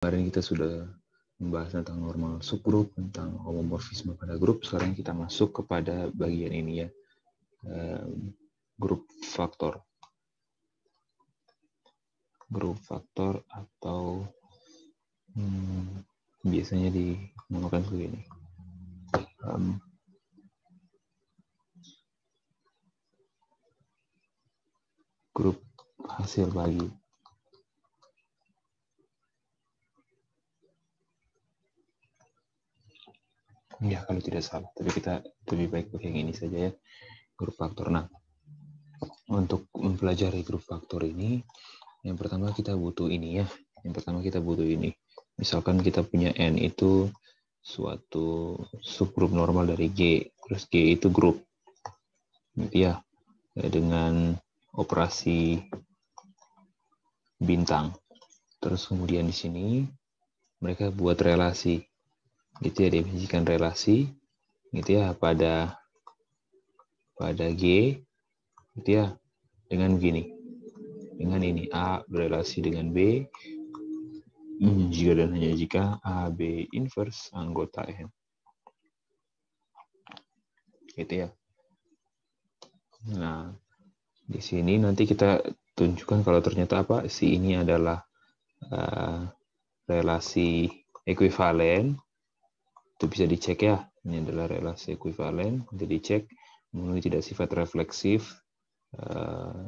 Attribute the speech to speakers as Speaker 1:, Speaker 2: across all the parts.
Speaker 1: Kemarin kita sudah membahas tentang normal subgroup, tentang homomorfisme pada grup. Sekarang kita masuk kepada bagian ini ya, eh, grup faktor. Grup faktor atau hmm, biasanya digunakan seperti ini. Um, grup hasil bagi ya kalau tidak salah tapi kita lebih baik pakai yang ini saja ya grup faktor nah untuk mempelajari grup faktor ini yang pertama kita butuh ini ya yang pertama kita butuh ini misalkan kita punya n itu suatu subgrup normal dari g Terus g itu grup gitu ya. ya dengan operasi bintang terus kemudian di sini mereka buat relasi gitu ya definisikan relasi gitu ya pada pada G gitu ya dengan gini dengan ini A berelasi dengan B hmm, jika dan hanya jika A B inverse anggota N gitu ya nah di sini nanti kita tunjukkan kalau ternyata apa si ini adalah uh, relasi ekuivalen itu bisa dicek ya. Ini adalah relasi ekuivalen, nanti dicek memenuhi tidak sifat refleksif, eh,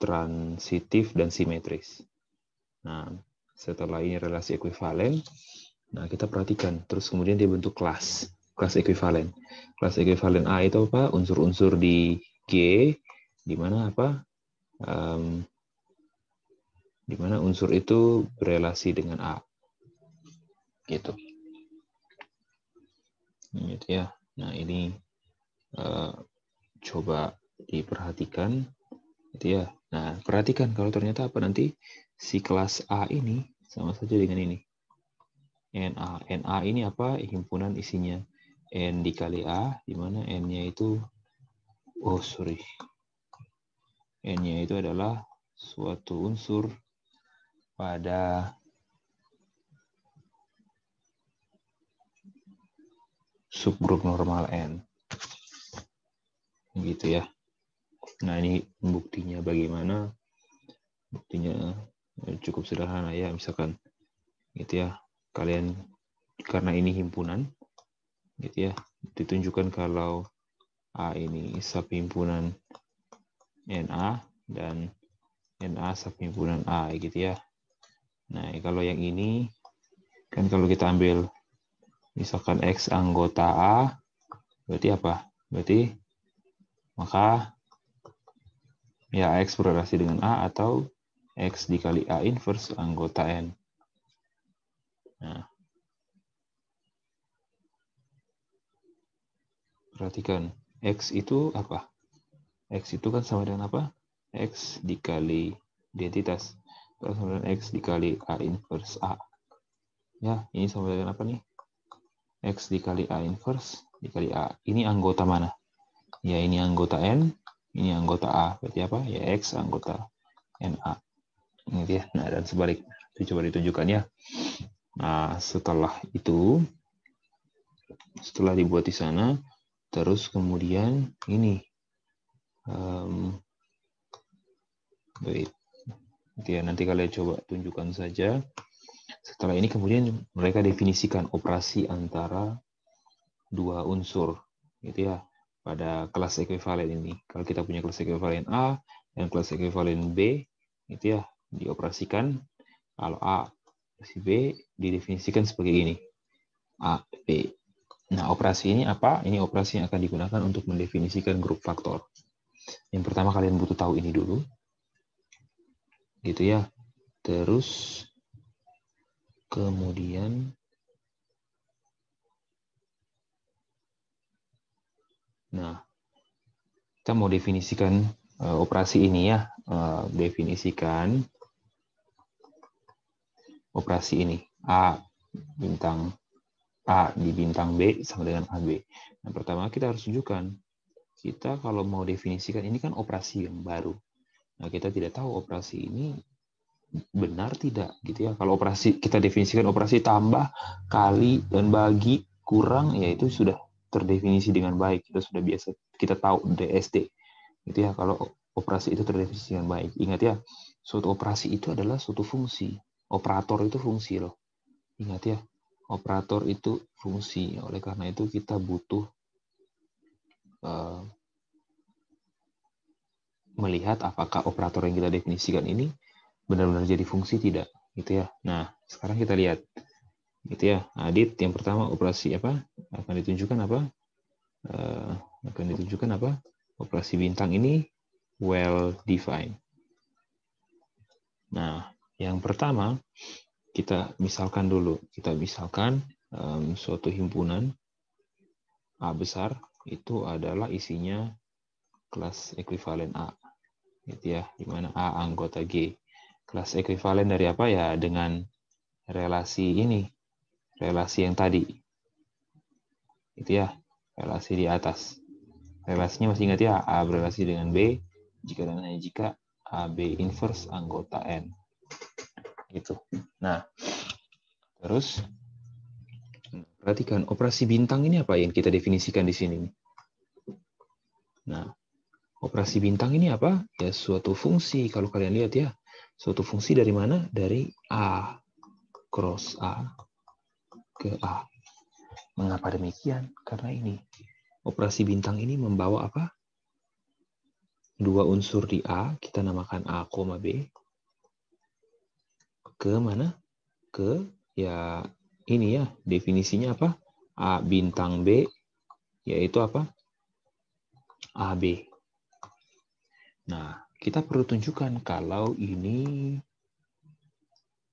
Speaker 1: transitif, dan simetris. Nah, setelah ini relasi ekuivalen, nah kita perhatikan, terus kemudian dia bentuk kelas, kelas ekuivalen. Kelas ekuivalen A itu apa? Unsur-unsur di G, di mana apa? Um, di mana unsur itu berelasi dengan A. Gitu gitu ya. Nah ini uh, coba diperhatikan, gitu ya. Nah perhatikan kalau ternyata apa nanti si kelas A ini sama saja dengan ini. NA, NA ini apa? Himpunan isinya n dikali a, di mana n-nya itu, oh sorry, n-nya itu adalah suatu unsur pada subgrup normal N. Gitu ya. Nah, ini buktinya bagaimana? Buktinya eh, cukup sederhana ya, misalkan gitu ya. Kalian karena ini himpunan gitu ya, ditunjukkan kalau A ini subhimpunan NA dan NA subhimpunan A gitu ya. Nah, kalau yang ini kan kalau kita ambil Misalkan X anggota A, berarti apa? Berarti maka ya X berrelasi dengan A atau X dikali A inverse anggota N. Nah. Perhatikan, X itu apa? X itu kan sama dengan apa? X dikali identitas. Sama dengan X dikali A inverse A. Ya, ini sama dengan apa nih? X dikali A inverse dikali A. Ini anggota mana? Ya, ini anggota N, ini anggota A. Berarti apa? Ya, X anggota NA. Gitu ya. Nah, dan sebaliknya. Itu coba ditunjukkan ya. Nah, setelah itu, setelah dibuat di sana, terus kemudian ini. Um, wait. Ya, nanti kalian coba tunjukkan saja. Setelah ini kemudian mereka definisikan operasi antara dua unsur, gitu ya, pada kelas ekuivalen ini. Kalau kita punya kelas ekuivalen A dan kelas ekuivalen B, gitu ya, dioperasikan. Kalau A si B didefinisikan sebagai ini, A, B. Nah, operasi ini apa? Ini operasi yang akan digunakan untuk mendefinisikan grup faktor. Yang pertama kalian butuh tahu ini dulu. Gitu ya. Terus kemudian nah kita mau definisikan uh, operasi ini ya uh, definisikan operasi ini a bintang a di bintang b sama dengan ab nah pertama kita harus tunjukkan kita kalau mau definisikan ini kan operasi yang baru nah kita tidak tahu operasi ini benar tidak gitu ya kalau operasi kita definisikan operasi tambah kali dan bagi kurang ya itu sudah terdefinisi dengan baik kita sudah biasa kita tahu DSD gitu ya kalau operasi itu terdefinisi dengan baik ingat ya suatu operasi itu adalah suatu fungsi operator itu fungsi loh ingat ya operator itu fungsi oleh karena itu kita butuh uh, melihat apakah operator yang kita definisikan ini benar-benar jadi fungsi tidak gitu ya nah sekarang kita lihat gitu ya nah, adit yang pertama operasi apa akan ditunjukkan apa uh, akan ditunjukkan apa operasi bintang ini well defined nah yang pertama kita misalkan dulu kita misalkan um, suatu himpunan A besar itu adalah isinya kelas ekuivalen A gitu ya di mana A anggota G kelas ekuivalen dari apa ya dengan relasi ini relasi yang tadi itu ya relasi di atas relasinya masih ingat ya A berrelasi dengan B jika dan hanya jika a b inverse anggota N gitu nah terus perhatikan operasi bintang ini apa yang kita definisikan di sini nah operasi bintang ini apa ya suatu fungsi kalau kalian lihat ya Suatu fungsi dari mana? Dari A. Cross A ke A. Mengapa demikian? Karena ini operasi bintang ini membawa apa? Dua unsur di A, kita namakan A, B. Ke mana? Ke ya ini ya, definisinya apa? A bintang B yaitu apa? AB. Nah, kita perlu tunjukkan kalau ini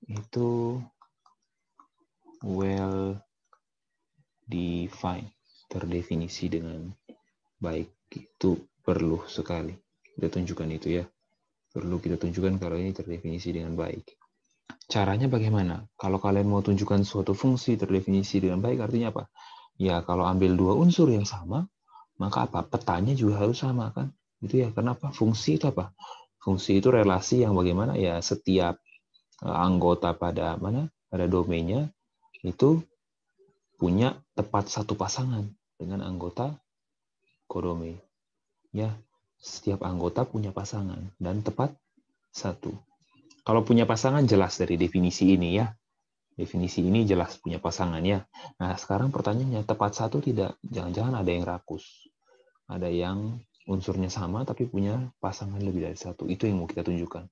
Speaker 1: itu well defined, terdefinisi dengan baik. Itu perlu sekali. Kita tunjukkan itu ya. Perlu kita tunjukkan kalau ini terdefinisi dengan baik. Caranya bagaimana? Kalau kalian mau tunjukkan suatu fungsi terdefinisi dengan baik, artinya apa? Ya, kalau ambil dua unsur yang sama, maka apa? Petanya juga harus sama, kan? Itu ya kenapa fungsi itu apa? Fungsi itu relasi yang bagaimana ya setiap e, anggota pada mana pada domainnya itu punya tepat satu pasangan dengan anggota kodome. Ya, setiap anggota punya pasangan dan tepat satu. Kalau punya pasangan jelas dari definisi ini ya. Definisi ini jelas punya pasangan ya. Nah, sekarang pertanyaannya tepat satu tidak? Jangan-jangan ada yang rakus. Ada yang unsurnya sama tapi punya pasangan lebih dari satu. Itu yang mau kita tunjukkan.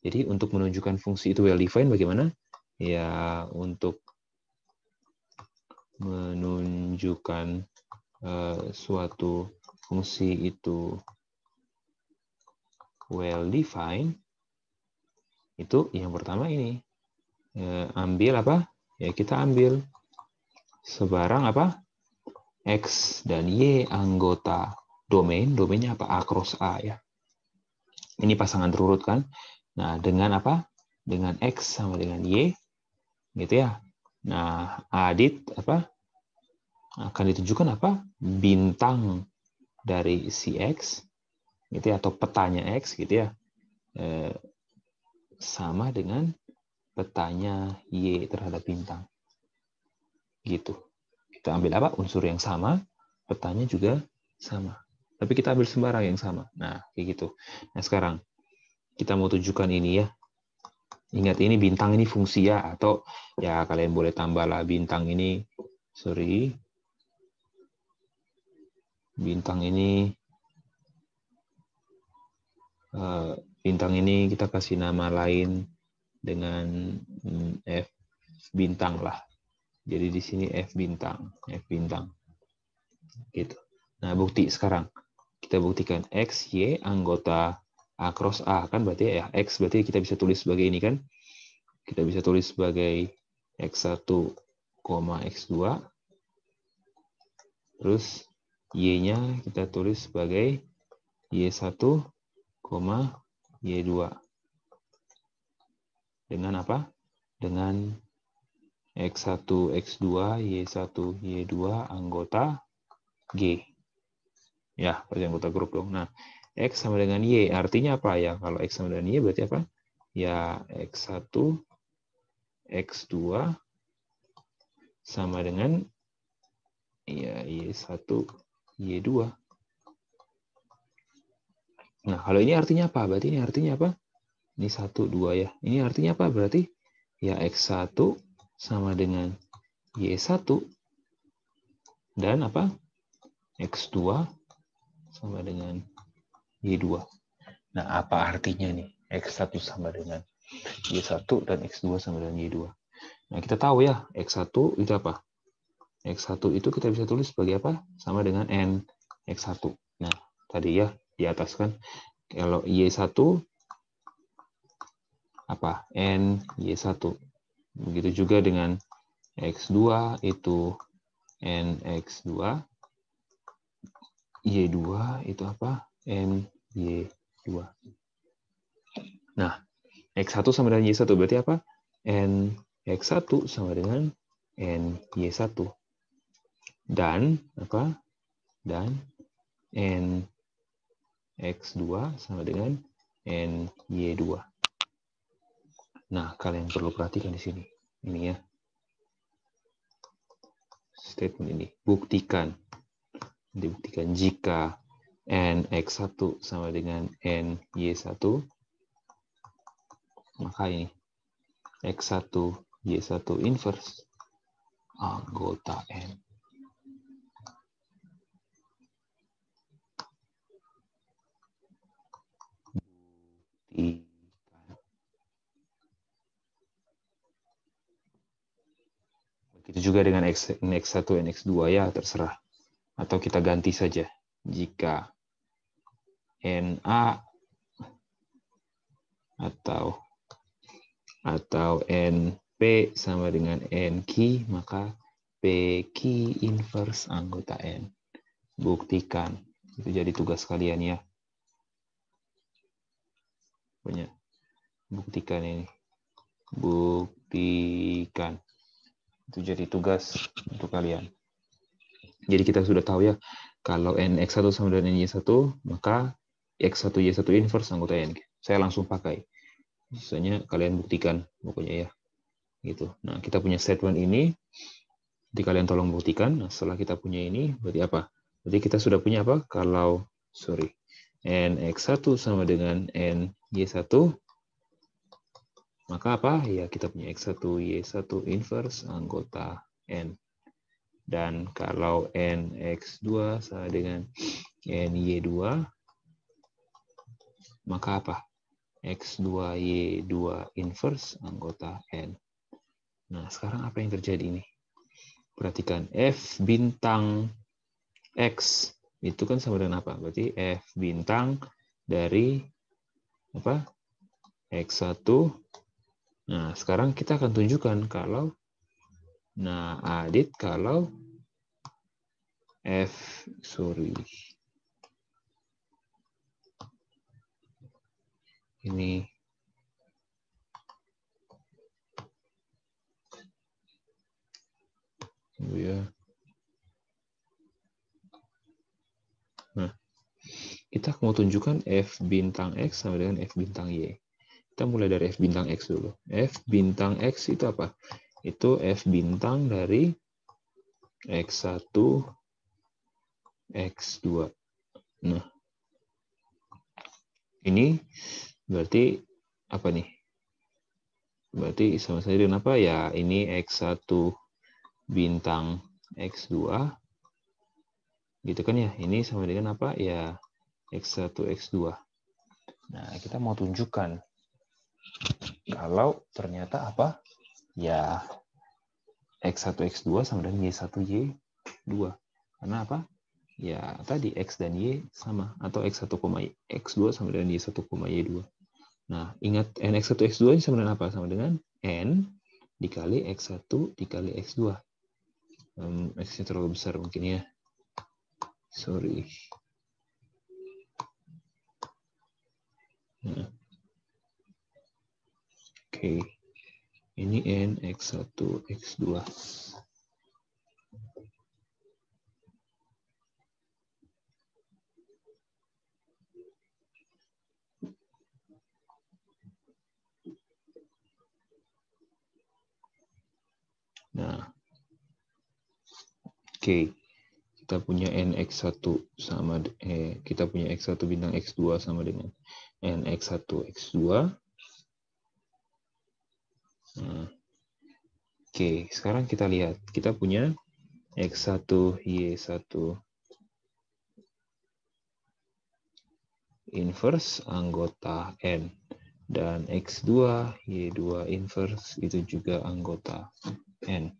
Speaker 1: Jadi untuk menunjukkan fungsi itu well defined bagaimana? Ya untuk menunjukkan uh, suatu fungsi itu well defined itu yang pertama ini uh, ambil apa? Ya kita ambil sebarang apa? X dan Y anggota domain, domainnya apa? A cross A ya. Ini pasangan terurut kan? Nah, dengan apa? Dengan X sama dengan Y, gitu ya. Nah, adit apa? Akan ditunjukkan apa? Bintang dari si X, gitu ya, atau petanya X, gitu ya. E, sama dengan petanya Y terhadap bintang. Gitu. Kita ambil apa? Unsur yang sama, petanya juga sama tapi kita ambil sembarang yang sama. Nah, kayak gitu. Nah, sekarang kita mau tunjukkan ini ya. Ingat ini bintang ini fungsi ya atau ya kalian boleh tambahlah bintang ini sorry bintang ini eh, bintang ini kita kasih nama lain dengan F bintang lah. Jadi di sini F bintang, F bintang. Gitu. Nah, bukti sekarang kita buktikan X, Y anggota A cross A. Kan berarti ya X berarti kita bisa tulis sebagai ini kan. Kita bisa tulis sebagai X1, X2. Terus Y-nya kita tulis sebagai Y1, Y2. Dengan apa? Dengan X1, X2, Y1, Y2 anggota G. Ya, pasti anggota grup dong. Nah, X sama dengan Y. Artinya apa ya? Kalau X sama dengan Y berarti apa? Ya, X1, X2 sama dengan ya Y1, Y2. Nah, kalau ini artinya apa? Berarti ini artinya apa? Ini 1, 2 ya. Ini artinya apa? Berarti ya X1 sama dengan Y1 dan apa? X2 sama dengan Y2. Nah, apa artinya nih? X1 sama dengan Y1 dan X2 sama dengan Y2. Nah, kita tahu ya, X1 itu apa? X1 itu kita bisa tulis sebagai apa? Sama dengan N X1. Nah, tadi ya, di atas kan. Kalau Y1, apa? N Y1. Begitu juga dengan X2 itu N X2 Y2 e itu apa? y 2 e Nah, X1 sama dengan Y1 berarti apa? N X1 sama dengan N Y1. Dan apa? Dan N X2 sama dengan N Y2. Nah, kalian perlu perhatikan di sini. Ini ya. Statement ini. Buktikan dibuktikan jika nx1 sama dengan ny1 maka ini x1 y1 inverse anggota n Itu juga dengan x, x 1 dan x 2 ya terserah atau kita ganti saja jika NA atau atau NP sama dengan n NQ, maka p PQ inverse anggota N. Buktikan. Itu jadi tugas kalian ya. punya Buktikan ini. Buktikan. Itu jadi tugas untuk kalian. Jadi kita sudah tahu ya, kalau n X1 sama dengan Y1, maka X1 Y1 inverse anggota n. Saya langsung pakai. Misalnya kalian buktikan pokoknya ya. Gitu. Nah, kita punya statement ini. Jadi kalian tolong buktikan. Nah, setelah kita punya ini, berarti apa? Berarti kita sudah punya apa? Kalau, sorry, n X1 sama dengan n Y1, maka apa? Ya, kita punya X1, Y1 inverse anggota N. Dan kalau NX2 sama dengan NY2, maka apa? X2Y2 inverse anggota N. Nah, sekarang apa yang terjadi ini? Perhatikan, F bintang X itu kan sama dengan apa? Berarti F bintang dari apa X1. Nah, sekarang kita akan tunjukkan kalau, nah, adit kalau F sorry ini tunggu oh, ya nah kita mau tunjukkan F bintang X sama dengan F bintang Y kita mulai dari F bintang X dulu F bintang X itu apa itu F bintang dari X1 X2. Nah, ini berarti apa nih? Berarti sama saja dengan apa? Ya, ini X1 bintang X2. Gitu kan ya? Ini sama dengan apa? Ya, X1, X2. Nah, kita mau tunjukkan kalau ternyata apa? Ya, X1, X2 sama dengan Y1, Y2. Karena apa? ya tadi X dan Y sama atau X1, X2 sama dengan Y1, Y2. Nah, ingat NX1, X2 ini sama dengan apa? Sama dengan N dikali X1 dikali X2. Um, X-nya terlalu besar mungkin ya. Sorry. Nah. Oke. Okay. Ini N, X1, X2. Nah, oke. Okay. Kita punya NX1 sama eh, kita punya X1 bintang X2 sama dengan NX1 X2. Nah, oke, okay. sekarang kita lihat. Kita punya X1 Y1 inverse anggota N dan X2 Y2 inverse itu juga anggota in.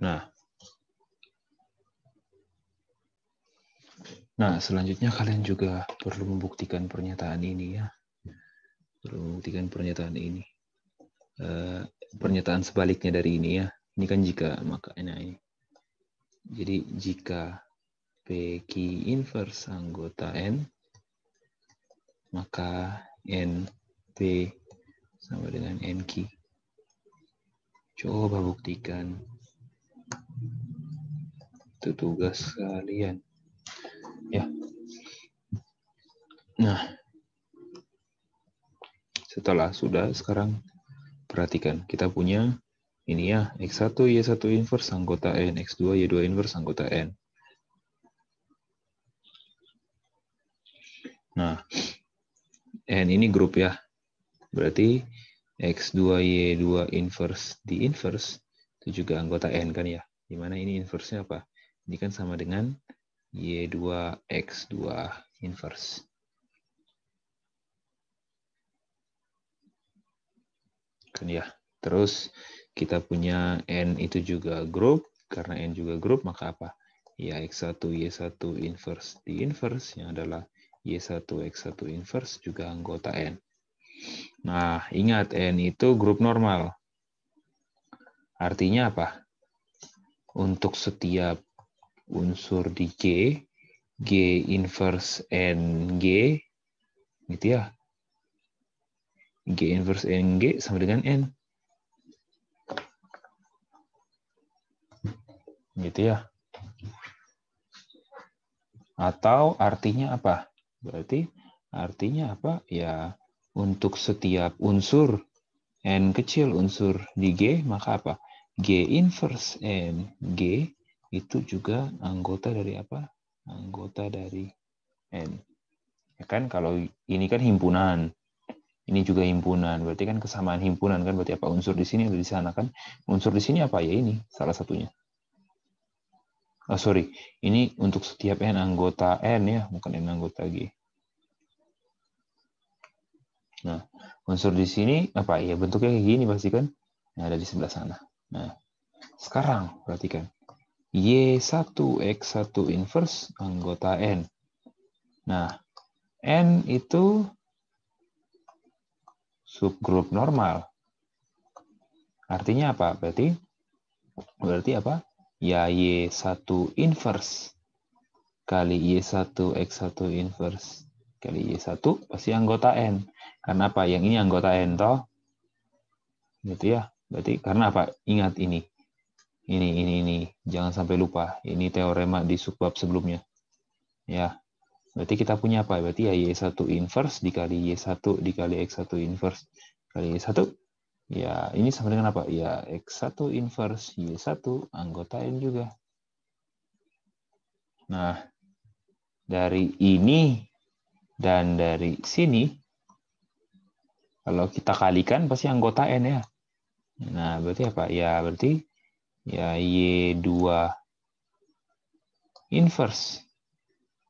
Speaker 1: Nah. Nah, selanjutnya kalian juga perlu membuktikan pernyataan ini ya. Perlu membuktikan pernyataan ini. E, pernyataan sebaliknya dari ini ya. Ini kan jika, maka nah ini. Jadi jika p PQ inverse anggota N, maka n p sama dengan n NQ. Coba buktikan. Itu tugas kalian ya. Nah, setelah sudah sekarang perhatikan kita punya ini ya x1 y1 inverse anggota n x2 y2 inverse anggota n. Nah, n ini grup ya. Berarti x2 y2 inverse di inverse itu juga anggota n kan ya. Di mana ini inverse-nya apa? Ini kan sama dengan Y2 X2 inverse. Kan ya. Terus kita punya N itu juga grup. Karena N juga grup, maka apa? Ya, X1, Y1 inverse. Di inverse yang adalah Y1, X1 inverse juga anggota N. Nah, ingat N itu grup normal. Artinya apa? Untuk setiap unsur di G, G inverse NG, gitu ya. G inverse NG sama dengan N. Gitu ya. Atau artinya apa? Berarti artinya apa? Ya, untuk setiap unsur N kecil unsur di G, maka apa? G inverse N G itu juga anggota dari apa? Anggota dari N. Ya kan kalau ini kan himpunan. Ini juga himpunan. Berarti kan kesamaan himpunan kan berarti apa unsur di sini ada di sana kan? Unsur di sini apa ya ini salah satunya. Oh, sorry, ini untuk setiap N anggota N ya, bukan N anggota G. Nah, unsur di sini apa ya bentuknya kayak gini pasti kan? Nah, ada di sebelah sana. Nah, sekarang perhatikan. Y1X1 inverse anggota N. Nah, N itu subgrup normal. Artinya apa? Berarti berarti apa? Ya Y1 inverse kali Y1 X1 inverse kali Y1 pasti anggota N. Karena apa? Yang ini anggota N toh. Gitu ya. Berarti karena apa? Ingat ini ini ini ini jangan sampai lupa ini teorema di subbab sebelumnya ya berarti kita punya apa berarti ya y1 inverse dikali y1 dikali x1 inverse kali y1 ya ini sama dengan apa ya x1 inverse y1 anggota n juga nah dari ini dan dari sini kalau kita kalikan pasti anggota n ya nah berarti apa ya berarti ya Y2 inverse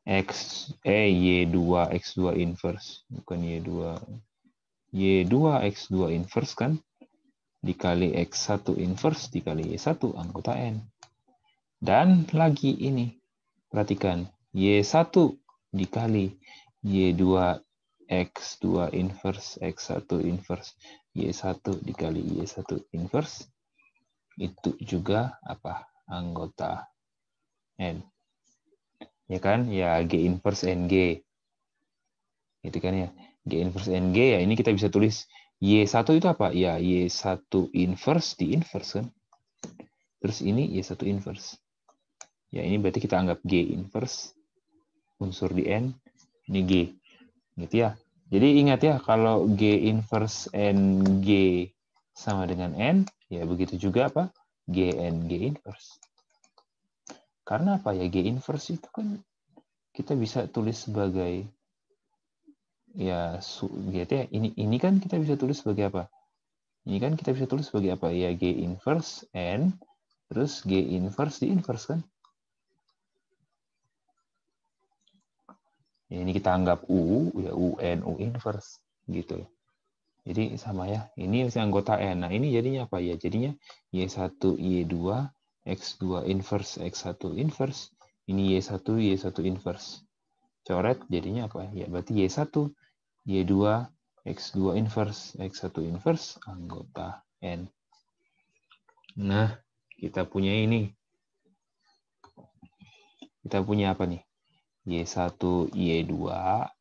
Speaker 1: X eh Y2 X2 inverse bukan Y2 Y2 X2 inverse kan dikali X1 inverse dikali Y1 anggota N dan lagi ini perhatikan Y1 dikali Y2 X2 inverse X1 inverse Y1 dikali Y1 inverse itu juga apa anggota n ya kan ya g inverse ng itu kan ya g inverse ng ya ini kita bisa tulis y1 itu apa ya y1 inverse di inverse kan terus ini y1 inverse ya ini berarti kita anggap g inverse unsur di n ini g gitu ya jadi ingat ya kalau g inverse ng sama dengan N, ya begitu juga apa? GN, G inverse. Karena apa ya? G inverse itu kan kita bisa tulis sebagai ya gitu ya ini ini kan kita bisa tulis sebagai apa ini kan kita bisa tulis sebagai apa ya g inverse n terus g inverse di inverse kan ya, ini kita anggap u ya u n u inverse gitu ya. Jadi sama ya. Ini anggota N. E. Nah, ini jadinya apa ya? Jadinya Y1, Y2, X2 inverse, X1 inverse. Ini Y1, Y1 inverse. Coret jadinya apa ya? Berarti Y1, Y2, X2 inverse, X1 inverse, anggota N. Nah, kita punya ini. Kita punya apa nih? Y1, Y2,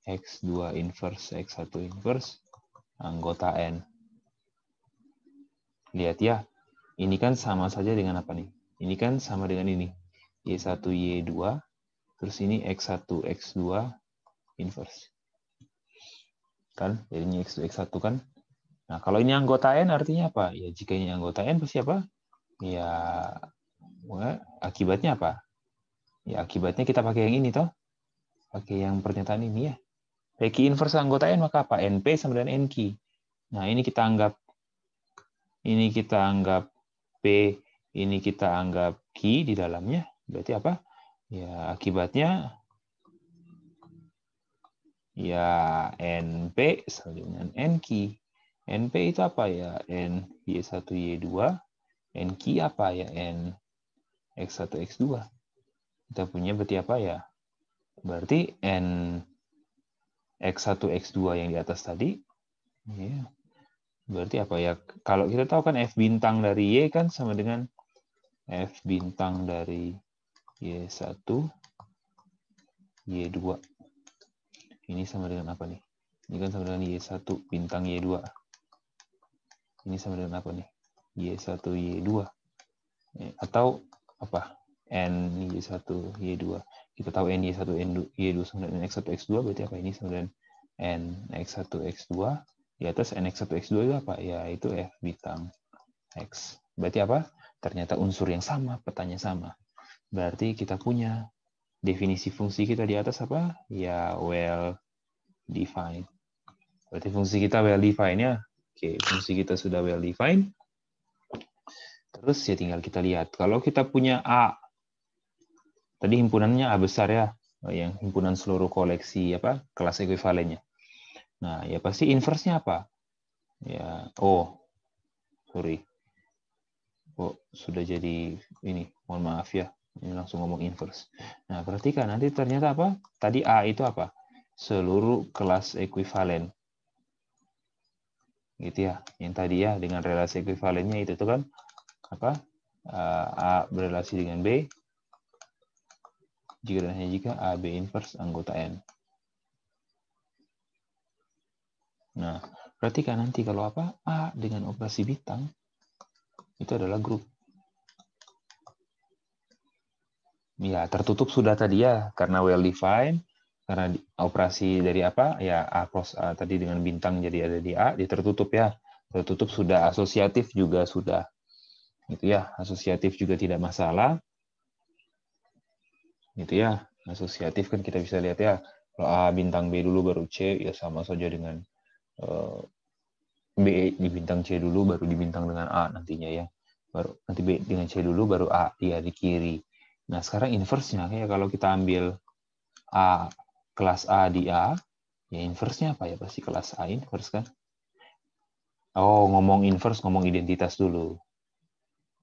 Speaker 1: X2 inverse, X1 inverse, anggota N. Lihat ya, ini kan sama saja dengan apa nih? Ini kan sama dengan ini. Y1, Y2, terus ini X1, X2, inverse. Kan? ini X2, X1 kan? Nah, kalau ini anggota N artinya apa? Ya, jika ini anggota N pasti apa? Ya, akibatnya apa? Ya, akibatnya kita pakai yang ini, toh. Pakai yang pernyataan ini, ya. Reki inverse anggota N maka apa? NP sama dengan NQ. Nah, ini kita anggap ini kita anggap P, ini kita anggap Q di dalamnya. Berarti apa? Ya, akibatnya ya NP sama dengan NQ. NP itu apa ya? N Y1 Y2, NQ apa ya? N X1 X2. Kita punya berarti apa ya? Berarti N X1, X2 yang di atas tadi. Ya. Berarti apa ya? Kalau kita tahu kan F bintang dari Y kan sama dengan F bintang dari Y1, Y2. Ini sama dengan apa nih? Ini kan sama dengan Y1 bintang Y2. Ini sama dengan apa nih? Y1, Y2. Eh, atau apa? N, Y1, Y2 kita tahu N, y 1 N2, Y2 sama dengan X1, X2, berarti apa ini sama dengan N, x 1 X2. Di atas N, x 1 X2 itu apa? Ya, itu F bintang X. Berarti apa? Ternyata unsur yang sama, petanya sama. Berarti kita punya definisi fungsi kita di atas apa? Ya, well defined. Berarti fungsi kita well defined ya. Oke, fungsi kita sudah well defined. Terus ya tinggal kita lihat. Kalau kita punya A Tadi himpunannya A besar ya, eh, yang himpunan seluruh koleksi apa kelas ekuivalennya. Nah, ya pasti inversnya apa? Ya, oh, sorry. Oh, sudah jadi ini, mohon maaf ya. Ini langsung ngomong inverse. Nah, perhatikan nanti ternyata apa? Tadi A itu apa? Seluruh kelas ekuivalen. Gitu ya, yang tadi ya dengan relasi ekuivalennya itu tuh kan apa? Eh, A berrelasi dengan B, jika dan hanya jika AB B inverse anggota N. Nah, berarti kan nanti kalau apa? A dengan operasi bintang itu adalah grup. Ya, tertutup sudah tadi ya, karena well defined, karena operasi dari apa? Ya, A cross A tadi dengan bintang jadi ada di A, dia tertutup ya. Tertutup sudah asosiatif juga sudah. Gitu ya, asosiatif juga tidak masalah gitu ya asosiatif kan kita bisa lihat ya kalau A bintang B dulu baru C ya sama saja dengan eh, B di bintang C dulu baru di bintang dengan A nantinya ya baru nanti B dengan C dulu baru A ya di kiri nah sekarang inversnya ya kalau kita ambil A kelas A di A ya inversnya apa ya pasti kelas A inverse kan oh ngomong inverse ngomong identitas dulu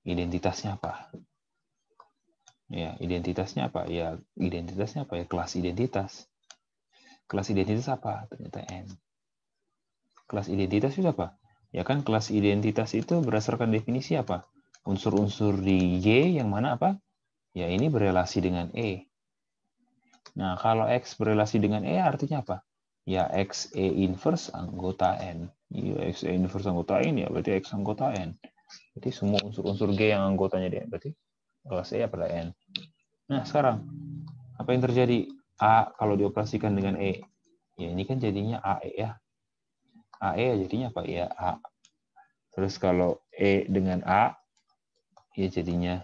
Speaker 1: identitasnya apa Ya, identitasnya apa? Ya, identitasnya apa ya? Kelas identitas. Kelas identitas apa? Ternyata N. Kelas identitas itu apa? Ya kan kelas identitas itu berdasarkan definisi apa? Unsur-unsur di Y yang mana apa? Ya ini berelasi dengan E. Nah, kalau X berelasi dengan E artinya apa? Ya X E inverse anggota N. Ya, X E inverse anggota N ya berarti X anggota N. Berarti semua unsur-unsur G yang anggotanya dia berarti kelas E adalah N. Nah, sekarang apa yang terjadi? A kalau dioperasikan dengan E. Ya, ini kan jadinya AE ya. AE ya jadinya apa? Ya, A. Terus kalau E dengan A, ya jadinya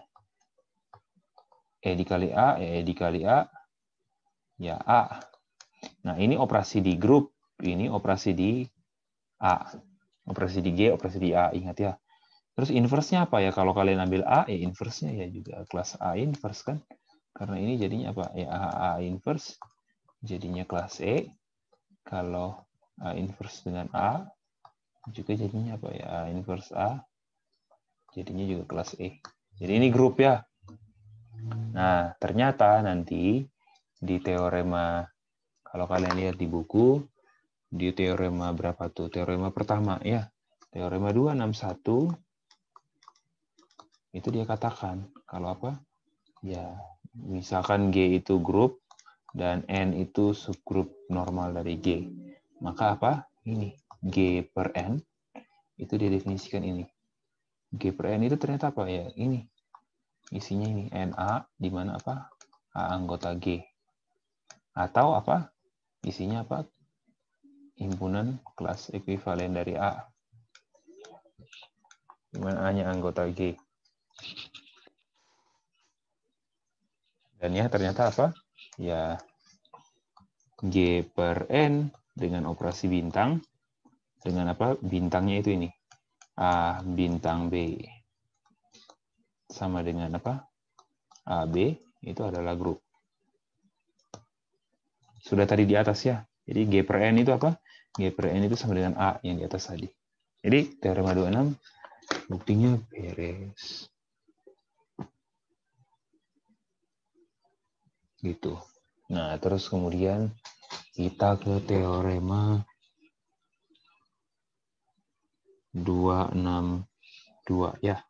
Speaker 1: E dikali A, ya E dikali A, ya A. Nah, ini operasi di grup, ini operasi di A. Operasi di G, operasi di A, ingat ya. Terus inversnya apa ya? Kalau kalian ambil A, ya inversnya ya juga kelas A inverse kan. Karena ini jadinya apa? Ya A A inverse jadinya kelas E. Kalau A inverse dengan A juga jadinya apa ya? A inverse A jadinya juga kelas E. Jadi ini grup ya. Nah, ternyata nanti di teorema kalau kalian lihat di buku di teorema berapa tuh? Teorema pertama ya. Teorema 261 itu dia katakan kalau apa? Ya, misalkan G itu grup dan N itu subgrup normal dari G. Maka apa? Ini G per N itu didefinisikan ini. G per N itu ternyata apa ya? Ini isinya ini NA di mana apa? A anggota G. Atau apa? Isinya apa? Himpunan kelas ekuivalen dari A. dimana A-nya anggota G. Dan ya ternyata apa? Ya G per N dengan operasi bintang dengan apa? Bintangnya itu ini. A bintang B sama dengan apa? a b itu adalah grup. Sudah tadi di atas ya. Jadi G per N itu apa? G per N itu sama dengan A yang di atas tadi. Jadi teorema 26 buktinya beres. gitu nah terus kemudian kita ke teorema 262 ya